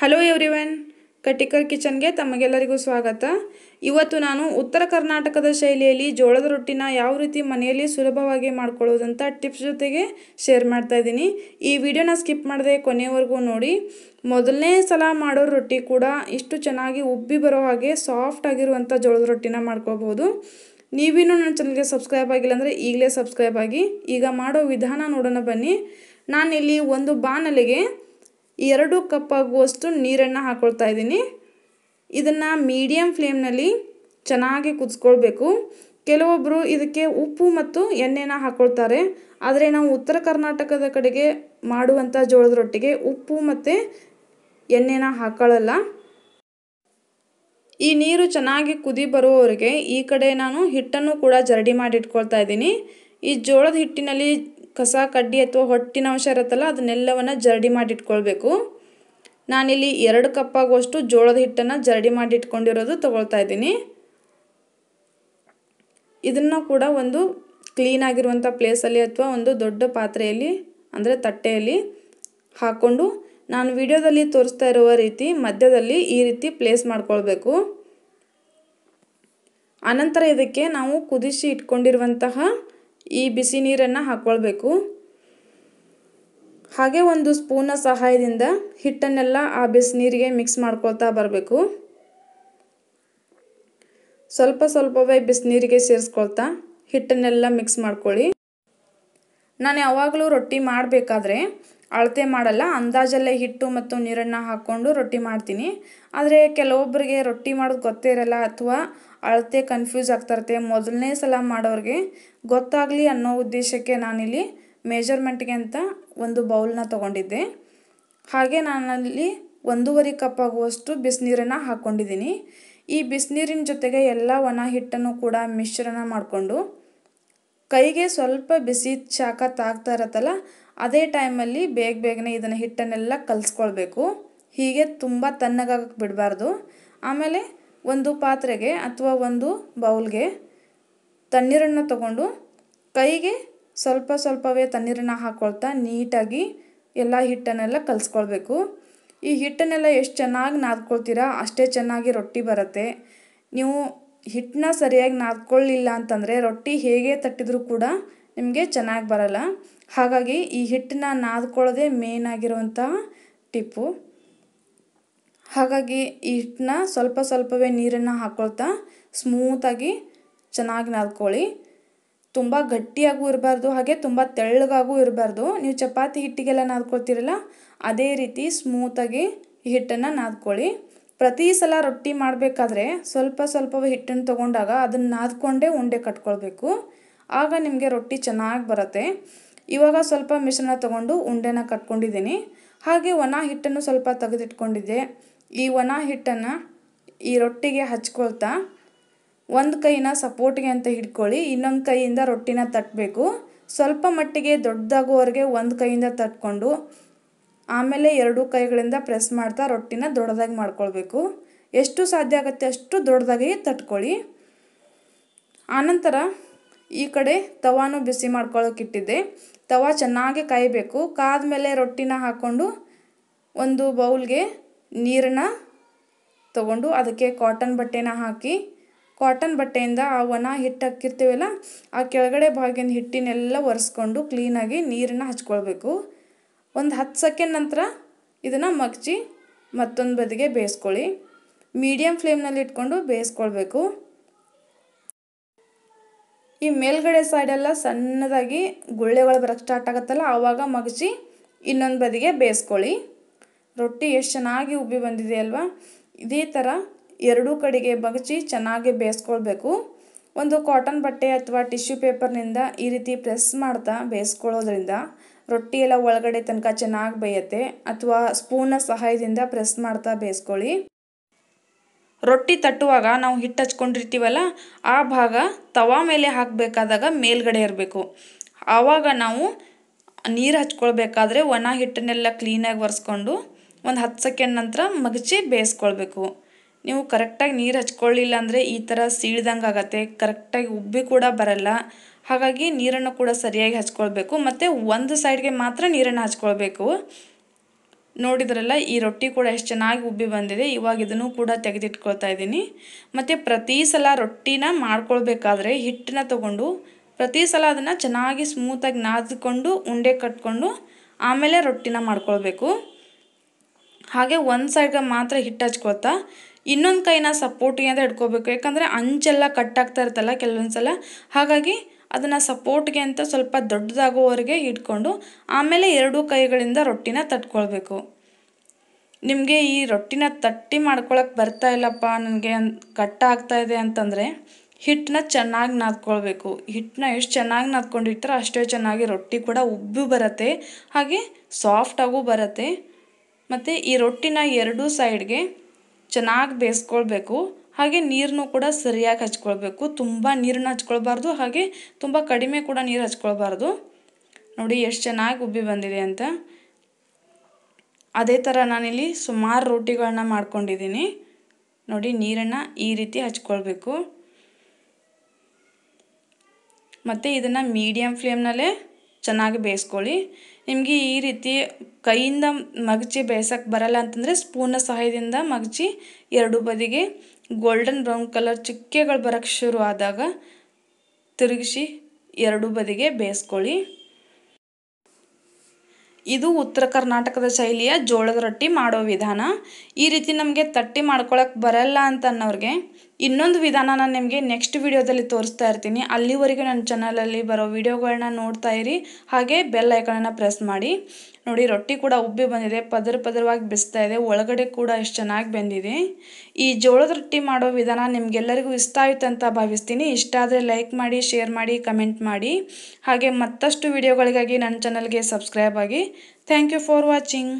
hello everyone ಕಟಿಕರ್ ಕಿಚನ್ಗೆ ತಮಗೆಲ್ಲರಿಗೂ ಸ್ವಾಗತ ಇವತ್ತು ನಾನು ಉತ್ತರ ಕರ್ನಾಟಕದ ಶೈಲಿಯಲ್ಲಿ ಜೋಳದ ರೊಟ್ಟಿನ ಯಾವ ರೀತಿ ಮನೆಯಲ್ಲಿ ಸುಲಭವಾಗಿ ಮಾಡ್ಕೊಳ್ಳೋದಂತ ಟಿಪ್ಸ್ ಜೊತೆಗೆ ಶೇರ್ ಮಾಡ್ತಾ ಇದ್ದೀನಿ ಈ ವಿಡಿಯೋನ ಸ್ಕಿಪ್ ಮಾಡದೆ ಕೊನೆಯವರೆಗೂ ನೋಡಿ ಮೊದಲನೇ ಸಲ ಮಾಡೋ ರೊಟ್ಟಿ ಕೂಡ ಇಷ್ಟು ಚೆನ್ನಾಗಿ ಉಬ್ಬಿ ಬರೋ ಹಾಗೆ ಸಾಫ್ಟ್ ಆಗಿರುವಂಥ ಜೋಳದ ರೊಟ್ಟಿನ ಮಾಡ್ಕೋಬೋದು ನೀವೇನು ನನ್ನ ಚಾನಲ್ಗೆ ಸಬ್ಸ್ಕ್ರೈಬ್ ಆಗಿಲ್ಲ ಅಂದರೆ ಈಗಲೇ ಸಬ್ಸ್ಕ್ರೈಬ್ ಆಗಿ ಈಗ ಮಾಡೋ ವಿಧಾನ ನೋಡೋಣ ಬನ್ನಿ ನಾನಿಲ್ಲಿ ಒಂದು ಬಾನಲೆಗೆ ಎರಡು ಕಪ್ ಆಗುವಷ್ಟು ನೀರನ್ನು ಹಾಕ್ಕೊಳ್ತಾ ಇದ್ದೀನಿ ಇದನ್ನು ಮೀಡಿಯಮ್ ಫ್ಲೇಮ್ನಲ್ಲಿ ಚೆನ್ನಾಗಿ ಕುದಿಸ್ಕೊಳ್ಬೇಕು ಕೆಲವೊಬ್ಬರು ಇದಕ್ಕೆ ಉಪ್ಪು ಮತ್ತು ಎಣ್ಣೆನ ಹಾಕ್ಕೊಳ್ತಾರೆ ಆದರೆ ನಾವು ಉತ್ತರ ಕರ್ನಾಟಕದ ಕಡೆಗೆ ಮಾಡುವಂಥ ಜೋಳದ ರೊಟ್ಟಿಗೆ ಉಪ್ಪು ಮತ್ತು ಎಣ್ಣೆನ ಹಾಕೊಳ್ಳಲ್ಲ ಈ ನೀರು ಚೆನ್ನಾಗಿ ಕುದಿ ಬರುವವರಿಗೆ ಈ ಕಡೆ ನಾನು ಹಿಟ್ಟನ್ನು ಕೂಡ ಜರಡಿ ಮಾಡಿ ಇಟ್ಕೊಳ್ತಾ ಇದ್ದೀನಿ ಈ ಜೋಳದ ಹಿಟ್ಟಿನಲ್ಲಿ ಕಸ ಕಡ್ಡಿ ಅಥವಾ ಹೊಟ್ಟಿನ ಅಂಶ ಇರುತ್ತಲ್ಲ ಅದನ್ನೆಲ್ಲವನ್ನು ಜರಡಿ ಮಾಡಿಟ್ಕೊಳ್ಬೇಕು ನಾನಿಲ್ಲಿ ಎರಡು ಕಪ್ಪಾಗುವಷ್ಟು ಜೋಳದ ಹಿಟ್ಟನ್ನು ಜರಡಿ ಮಾಡಿ ಇಟ್ಕೊಂಡಿರೋದು ತೊಗೊಳ್ತಾ ಇದ್ದೀನಿ ಇದನ್ನು ಕೂಡ ಒಂದು ಕ್ಲೀನ್ ಆಗಿರುವಂಥ ಪ್ಲೇಸಲ್ಲಿ ಅಥವಾ ಒಂದು ದೊಡ್ಡ ಪಾತ್ರೆಯಲ್ಲಿ ಅಂದರೆ ತಟ್ಟೆಯಲ್ಲಿ ಹಾಕ್ಕೊಂಡು ನಾನು ವಿಡಿಯೋದಲ್ಲಿ ತೋರಿಸ್ತಾ ಇರುವ ರೀತಿ ಮಧ್ಯದಲ್ಲಿ ಈ ರೀತಿ ಪ್ಲೇಸ್ ಮಾಡ್ಕೊಳ್ಬೇಕು ಅನಂತರ ಇದಕ್ಕೆ ನಾವು ಕುದಿಸಿ ಇಟ್ಕೊಂಡಿರುವಂತಹ ಈ ಬಿಸಿ ನೀರನ್ನು ಹಾಕ್ಕೊಳ್ಬೇಕು ಹಾಗೆ ಒಂದು ಸ್ಪೂನ ಸಹಾಯದಿಂದ ಹಿಟ್ಟನ್ನೆಲ್ಲ ಆ ಬಿಸಿ ನೀರಿಗೆ ಮಿಕ್ಸ್ ಮಾಡ್ಕೊಳ್ತಾ ಬರಬೇಕು ಸ್ವಲ್ಪ ಸ್ವಲ್ಪವೇ ಬಿಸಿ ನೀರಿಗೆ ಸೇರಿಸ್ಕೊಳ್ತಾ ಹಿಟ್ಟನ್ನೆಲ್ಲ ಮಿಕ್ಸ್ ಮಾಡ್ಕೊಳ್ಳಿ ನಾನು ಯಾವಾಗಲೂ ರೊಟ್ಟಿ ಮಾಡಬೇಕಾದ್ರೆ ಅಳತೆ ಮಾಡಲ್ಲ ಅಂದಾಜಲ್ಲೇ ಹಿಟ್ಟು ಮತ್ತು ನೀರನ್ನು ಹಾಕ್ಕೊಂಡು ರೊಟ್ಟಿ ಮಾಡ್ತೀನಿ ಆದರೆ ಕೆಲವೊಬ್ಬರಿಗೆ ರೊಟ್ಟಿ ಮಾಡೋದು ಗೊತ್ತೇ ಇರಲ್ಲ ಅಥವಾ ಅಳತೆ ಕನ್ಫ್ಯೂಸ್ ಇರುತ್ತೆ ಮೊದಲನೇ ಸಲ ಮಾಡೋರಿಗೆ ಗೊತ್ತಾಗಲಿ ಅನ್ನೋ ಉದ್ದೇಶಕ್ಕೆ ನಾನಿಲ್ಲಿ ಮೇಜರ್ಮೆಂಟ್ಗೆ ಅಂತ ಒಂದು ಬೌಲ್ನ ತಗೊಂಡಿದ್ದೆ ಹಾಗೆ ನಾನಲ್ಲಿ ಒಂದೂವರೆ ಕಪ್ ಆಗುವಷ್ಟು ಬಿಸಿನೀರನ್ನು ಹಾಕ್ಕೊಂಡಿದ್ದೀನಿ ಈ ಬಿಸಿನೀರಿನ ಜೊತೆಗೆ ಎಲ್ಲ ಒಣ ಹಿಟ್ಟನ್ನು ಕೂಡ ಮಿಶ್ರಣ ಮಾಡಿಕೊಂಡು ಕೈಗೆ ಸ್ವಲ್ಪ ಬಿಸಿ ಶಾಖ ತಾಗ್ತಾ ಇರತ್ತಲ್ಲ ಅದೇ ಟೈಮಲ್ಲಿ ಬೇಗ ಬೇಗನೆ ಇದನ್ನು ಹಿಟ್ಟನ್ನೆಲ್ಲ ಕಲಿಸ್ಕೊಳ್ಬೇಕು ಹೀಗೆ ತುಂಬ ತಣ್ಣಗಾಗಕ್ಕೆ ಬಿಡಬಾರ್ದು ಆಮೇಲೆ ಒಂದು ಪಾತ್ರೆಗೆ ಅಥವಾ ಒಂದು ಬೌಲ್ಗೆ ತಣ್ಣೀರನ್ನು ತಗೊಂಡು ಕೈಗೆ ಸ್ವಲ್ಪ ಸ್ವಲ್ಪವೇ ತಣ್ಣೀರನ್ನು ಹಾಕ್ಕೊಳ್ತಾ ನೀಟಾಗಿ ಎಲ್ಲ ಹಿಟ್ಟನ್ನೆಲ್ಲ ಕಲಿಸ್ಕೊಳ್ಬೇಕು ಈ ಹಿಟ್ಟನ್ನೆಲ್ಲ ಎಷ್ಟು ಚೆನ್ನಾಗಿ ನಾದ್ಕೊಳ್ತೀರಾ ಅಷ್ಟೇ ಚೆನ್ನಾಗಿ ರೊಟ್ಟಿ ಬರುತ್ತೆ ನೀವು ಹಿಟ್ಟನ್ನ ಸರಿಯಾಗಿ ನಾದ್ಕೊಳ್ಳಿಲ್ಲ ಅಂತಂದರೆ ರೊಟ್ಟಿ ಹೇಗೆ ತಟ್ಟಿದ್ರೂ ಕೂಡ ನಿಮಗೆ ಚೆನ್ನಾಗಿ ಬರಲ್ಲ ಹಾಗಾಗಿ ಈ ಹಿಟ್ಟನ್ನ ನಾದ್ಕೊಳ್ಳೋದೇ ಮೇನ್ ಆಗಿರುವಂತಹ ಟಿಪ್ಪು ಹಾಗಾಗಿ ಹಿಟ್ಟನ್ನ ಸ್ವಲ್ಪ ಸ್ವಲ್ಪವೇ ನೀರನ್ನು ಹಾಕ್ಕೊಳ್ತಾ ಸ್ಮೂತಾಗಿ ಚೆನ್ನಾಗಿ ನಾದ್ಕೊಳ್ಳಿ ತುಂಬ ಗಟ್ಟಿಯಾಗೂ ಇರಬಾರ್ದು ಹಾಗೆ ತುಂಬ ತೆಳ್ಳಗಾಗೂ ಇರಬಾರ್ದು ನೀವು ಚಪಾತಿ ಹಿಟ್ಟಿಗೆಲ್ಲ ನಾದ್ಕೊಳ್ತೀರಲ್ಲ ಅದೇ ರೀತಿ ಸ್ಮೂತಾಗಿ ಹಿಟ್ಟನ್ನು ನಾದ್ಕೊಳ್ಳಿ ಪ್ರತಿ ಸಲ ರೊಟ್ಟಿ ಮಾಡಬೇಕಾದ್ರೆ ಸ್ವಲ್ಪ ಸ್ವಲ್ಪವೇ ಹಿಟ್ಟನ್ನು ತಗೊಂಡಾಗ ಅದನ್ನು ನಾದ್ಕೊಂಡೇ ಉಂಡೆ ಕಟ್ಕೊಳ್ಬೇಕು ಆಗ ನಿಮಗೆ ರೊಟ್ಟಿ ಚೆನ್ನಾಗಿ ಬರುತ್ತೆ ಇವಾಗ ಸ್ವಲ್ಪ ಮಿಶ್ರಣ ತಗೊಂಡು ಉಂಡೆನ ಕಟ್ಕೊಂಡಿದ್ದೀನಿ ಹಾಗೆ ಒಣ ಹಿಟ್ಟನ್ನು ಸ್ವಲ್ಪ ತೆಗೆದಿಟ್ಕೊಂಡಿದ್ದೆ ಈ ಒಣ ಹಿಟ್ಟನ್ನು ಈ ರೊಟ್ಟಿಗೆ ಹಚ್ಕೊಳ್ತಾ ಒಂದು ಕೈನ ಸಪೋರ್ಟ್ಗೆ ಅಂತ ಹಿಡ್ಕೊಳ್ಳಿ ಇನ್ನೊಂದು ಕೈಯಿಂದ ರೊಟ್ಟಿನ ತಟ್ಟಬೇಕು ಸ್ವಲ್ಪ ಮಟ್ಟಿಗೆ ದೊಡ್ಡದಾಗುವವರೆಗೆ ಒಂದು ಕೈಯಿಂದ ತಟ್ಕೊಂಡು ಆಮೇಲೆ ಎರಡು ಕೈಗಳಿಂದ ಪ್ರೆಸ್ ಮಾಡ್ತಾ ರೊಟ್ಟಿನ ದೊಡ್ಡದಾಗಿ ಮಾಡ್ಕೊಳ್ಬೇಕು ಎಷ್ಟು ಸಾಧ್ಯ ಆಗುತ್ತೆ ಅಷ್ಟು ದೊಡ್ಡದಾಗಿ ತಟ್ಕೊಳ್ಳಿ ಆನಂತರ ಈ ಕಡೆ ತವಾನು ಬಿಸಿ ಮಾಡ್ಕೊಳ್ಳೋಕೆ ಇಟ್ಟಿದ್ದೆ ತವಾ ಚೆನ್ನಾಗಿ ಕಾಯಬೇಕು ಕಾದ ಮೇಲೆ ರೊಟ್ಟಿನ ಹಾಕ್ಕೊಂಡು ಒಂದು ಬೌಲ್ಗೆ ನೀರನ್ನು ತಗೊಂಡು ಅದಕ್ಕೆ ಕಾಟನ್ ಬಟ್ಟೆನ ಹಾಕಿ ಕಾಟನ್ ಬಟ್ಟೆಯಿಂದ ಆ ಒಣ ಹಿಟ್ಟು ಹಾಕಿರ್ತೀವಲ್ಲ ಆ ಕೆಳಗಡೆ ಭಾಗಿನ ಹಿಟ್ಟಿನೆಲ್ಲ ಒರೆಸ್ಕೊಂಡು ಕ್ಲೀನಾಗಿ ನೀರನ್ನು ಹಚ್ಕೊಳ್ಬೇಕು ಒಂದು ಹತ್ತು ಸೆಕೆಂಡ್ ನಂತರ ಇದನ್ನು ಮಗ್ಚಿ ಮತ್ತೊಂದು ಬದಿಗೆ ಬೇಯಿಸ್ಕೊಳ್ಳಿ ಮೀಡಿಯಮ್ ಫ್ಲೇಮ್ನಲ್ಲಿ ಇಟ್ಕೊಂಡು ಬೇಯಿಸ್ಕೊಳ್ಬೇಕು ಈ ಮೇಲ್ಗಡೆ ಸೈಡೆಲ್ಲ ಸಣ್ಣದಾಗಿ ಗುಳ್ಳೆಗಳು ಬರೋಕ್ಕೆ ಸ್ಟಾರ್ಟ್ ಆಗುತ್ತಲ್ಲ ಆವಾಗ ಮಗ್ಚಿ ಇನ್ನೊಂದು ಬದಿಗೆ ಬೇಯಿಸ್ಕೊಳ್ಳಿ ರೊಟ್ಟಿ ಎಷ್ಟು ಚೆನ್ನಾಗಿ ಉಬ್ಬಿ ಬಂದಿದೆ ಅಲ್ವಾ ಇದೇ ಥರ ಎರಡೂ ಕಡೆಗೆ ಬಗಚಿ ಚೆನ್ನಾಗಿ ಬೇಯಿಸ್ಕೊಳ್ಬೇಕು ಒಂದು ಕಾಟನ್ ಬಟ್ಟೆ ಅಥವಾ ಟಿಶ್ಯೂ ಪೇಪರ್ನಿಂದ ಈ ರೀತಿ ಪ್ರೆಸ್ ಮಾಡ್ತಾ ಬೇಯಿಸ್ಕೊಳ್ಳೋದ್ರಿಂದ ರೊಟ್ಟಿ ಎಲ್ಲ ಒಳಗಡೆ ತನಕ ಚೆನ್ನಾಗಿ ಬೇಯುತ್ತೆ ಅಥವಾ ಸ್ಪೂನ ಸಹಾಯದಿಂದ ಪ್ರೆಸ್ ಮಾಡ್ತಾ ಬೇಯಿಸ್ಕೊಳ್ಳಿ ರೊಟ್ಟಿ ತಟ್ಟುವಾಗ ನಾವು ಹಿಟ್ಟು ಹಚ್ಕೊಂಡಿರ್ತೀವಲ್ಲ ಆ ಭಾಗ ತವಾ ಮೇಲೆ ಹಾಕಬೇಕಾದಾಗ ಮೇಲ್ಗಡೆ ಇರಬೇಕು ಆವಾಗ ನಾವು ನೀರು ಹಚ್ಕೊಳ್ಬೇಕಾದ್ರೆ ಒಣ ಹಿಟ್ಟನ್ನೆಲ್ಲ ಕ್ಲೀನಾಗಿ ಒರೆಸ್ಕೊಂಡು ಒಂದು ಹತ್ತು ಸೆಕೆಂಡ್ ನಂತರ ಮಗಚಿ ಬೇಯಿಸ್ಕೊಳ್ಬೇಕು ನೀವು ಕರೆಕ್ಟಾಗಿ ನೀರು ಹಚ್ಕೊಳ್ಳಿಲ್ಲ ಅಂದರೆ ಈ ಥರ ಸೀಳ್ದಂಗೆ ಆಗತ್ತೆ ಕರೆಕ್ಟಾಗಿ ಉಬ್ಬಿ ಕೂಡ ಬರಲ್ಲ ಹಾಗಾಗಿ ನೀರನ್ನು ಕೂಡ ಸರಿಯಾಗಿ ಹಚ್ಕೊಳ್ಬೇಕು ಮತ್ತು ಒಂದು ಸೈಡ್ಗೆ ಮಾತ್ರ ನೀರನ್ನು ಹಚ್ಕೊಳ್ಬೇಕು ನೋಡಿದ್ರಲ್ಲ ಈ ರೊಟ್ಟಿ ಕೂಡ ಎಷ್ಟು ಚೆನ್ನಾಗಿ ಉಬ್ಬಿ ಬಂದಿದೆ ಇವಾಗ ಇದನ್ನು ಕೂಡ ತೆಗೆದಿಟ್ಕೊಳ್ತಾ ಇದ್ದೀನಿ ಮತ್ತು ಪ್ರತಿ ಸಲ ರೊಟ್ಟಿನ ಮಾಡ್ಕೊಳ್ಬೇಕಾದ್ರೆ ಹಿಟ್ಟನ್ನ ತೊಗೊಂಡು ಪ್ರತಿ ಸಲ ಅದನ್ನು ಚೆನ್ನಾಗಿ ಸ್ಮೂತಾಗಿ ನಾದಿಕೊಂಡು ಉಂಡೆ ಕಟ್ಕೊಂಡು ಆಮೇಲೆ ರೊಟ್ಟಿನ ಮಾಡ್ಕೊಳ್ಬೇಕು ಹಾಗೆ ಒಂದು ಸೈಡ್ಗೆ ಮಾತ್ರ ಹಿಟ್ಟು ಹಚ್ಕೊಳ್ತಾ ಇನ್ನೊಂದು ಕೈನ ಸಪೋರ್ಟಿಗೆ ಅಂತ ಹಿಡ್ಕೋಬೇಕು ಯಾಕಂದರೆ ಅಂಚೆಲ್ಲ ಕಟ್ಟಾಗ್ತಾ ಇರುತ್ತಲ್ಲ ಕೆಲವೊಂದು ಸಲ ಹಾಗಾಗಿ ಅದನ್ನು ಸಪೋರ್ಟ್ಗೆ ಅಂತ ಸ್ವಲ್ಪ ದೊಡ್ಡದಾಗೋವರೆಗೆ ಹಿಡ್ಕೊಂಡು ಆಮೇಲೆ ಎರಡೂ ಕೈಗಳಿಂದ ರೊಟ್ಟಿನ ತಟ್ಕೊಳ್ಬೇಕು ನಿಮಗೆ ಈ ರೊಟ್ಟಿನ ತಟ್ಟಿ ಮಾಡ್ಕೊಳಕ್ಕೆ ಬರ್ತಾ ಇಲ್ಲಪ್ಪ ನನಗೆ ಕಟ್ಟಾಗ್ತಾ ಆಗ್ತಾ ಇದೆ ಅಂತಂದರೆ ಹಿಟ್ಟನ್ನ ಚೆನ್ನಾಗಿ ನಾದ್ಕೊಳ್ಬೇಕು ಹಿಟ್ಟನ್ನ ಎಷ್ಟು ಚೆನ್ನಾಗಿ ನಾದ್ಕೊಂಡಿರ್ತಾರೋ ಅಷ್ಟೇ ಚೆನ್ನಾಗಿ ರೊಟ್ಟಿ ಕೂಡ ಉಬ್ಬಿ ಬರುತ್ತೆ ಹಾಗೆ ಸಾಫ್ಟಾಗೂ ಬರುತ್ತೆ ಮತ್ತು ಈ ರೊಟ್ಟಿನ ಎರಡೂ ಸೈಡ್ಗೆ ಚೆನ್ನಾಗಿ ಬೇಯಿಸ್ಕೊಳ್ಬೇಕು ಹಾಗೆ ನೀರನ್ನು ಕೂಡ ಸರಿಯಾಗಿ ಹಚ್ಕೊಳ್ಬೇಕು ತುಂಬ ನೀರನ್ನು ಹಚ್ಕೊಳ್ಬಾರ್ದು ಹಾಗೆ ತುಂಬ ಕಡಿಮೆ ಕೂಡ ನೀರು ಹಚ್ಕೊಳ್ಬಾರ್ದು ನೋಡಿ ಎಷ್ಟು ಚೆನ್ನಾಗಿ ಉಬ್ಬಿ ಬಂದಿದೆ ಅಂತ ಅದೇ ಥರ ನಾನಿಲ್ಲಿ ಸುಮಾರು ರೊಟ್ಟಿಗಳನ್ನ ಮಾಡ್ಕೊಂಡಿದ್ದೀನಿ ನೋಡಿ ನೀರನ್ನು ಈ ರೀತಿ ಹಚ್ಕೊಳ್ಬೇಕು ಮತ್ತು ಇದನ್ನು ಮೀಡಿಯಮ್ ಫ್ಲೇಮ್ನಲ್ಲೇ ಚೆನ್ನಾಗಿ ಬೇಯಿಸ್ಕೊಳ್ಳಿ ನಿಮಗೆ ಈ ರೀತಿ ಕೈಯಿಂದ ಮಗಚಿ ಬೇಯಿಸೋಕ್ಕೆ ಬರಲ್ಲ ಅಂತಂದರೆ ಸ್ಪೂನ ಸಹಾಯದಿಂದ ಮಗಚಿ ಎರಡು ಬದಿಗೆ ಗೋಲ್ಡನ್ ಬ್ರೌನ್ ಕಲರ್ ಚಿಕ್ಕೆಗಳು ಬರೋಕ್ಕೆ ಶುರು ಆದಾಗ ತಿರುಗಿಸಿ ಎರಡು ಬದಿಗೆ ಬೇಯಿಸ್ಕೊಳ್ಳಿ ಇದು ಉತ್ತರ ಕರ್ನಾಟಕದ ಶೈಲಿಯ ಜೋಳದ ರೊಟ್ಟಿ ಮಾಡೋ ವಿಧಾನ ಈ ರೀತಿ ನಮಗೆ ತಟ್ಟಿ ಮಾಡ್ಕೊಳಕ್ಕೆ ಬರಲ್ಲ ಅಂತ ಅನ್ನೋರಿಗೆ ಇನ್ನೊಂದು ವಿಧಾನ ನಾನು ನಿಮಗೆ ನೆಕ್ಸ್ಟ್ ವೀಡಿಯೋದಲ್ಲಿ ತೋರಿಸ್ತಾ ಇರ್ತೀನಿ ಅಲ್ಲಿವರೆಗೂ ನನ್ನ ಚಾನಲಲ್ಲಿ ಬರೋ ವೀಡಿಯೋಗಳನ್ನ ನೋಡ್ತಾ ಇರಿ ಹಾಗೆ ಬೆಲ್ ಐಕನನ್ನು ಪ್ರೆಸ್ ಮಾಡಿ ನೋಡಿ ರೊಟ್ಟಿ ಕೂಡ ಉಬ್ಬಿ ಬಂದಿದೆ ಪದರ ಪದರವಾಗಿ ಬಿಸ್ತಾ ಇದೆ ಒಳಗಡೆ ಕೂಡ ಎಷ್ಟು ಚೆನ್ನಾಗಿ ಬಂದಿದೆ ಈ ಜೋಳದ ರೊಟ್ಟಿ ಮಾಡೋ ವಿಧಾನ ನಿಮಗೆಲ್ಲರಿಗೂ ಇಷ್ಟ ಆಯಿತು ಅಂತ ಭಾವಿಸ್ತೀನಿ ಇಷ್ಟ ಆದರೆ ಲೈಕ್ ಮಾಡಿ ಶೇರ್ ಮಾಡಿ ಕಮೆಂಟ್ ಮಾಡಿ ಹಾಗೆ ಮತ್ತಷ್ಟು ವಿಡಿಯೋಗಳಿಗಾಗಿ ನನ್ನ ಚಾನಲ್ಗೆ ಸಬ್ಸ್ಕ್ರೈಬ್ ಆಗಿ ಥ್ಯಾಂಕ್ ಯು ಫಾರ್ ವಾಚಿಂಗ್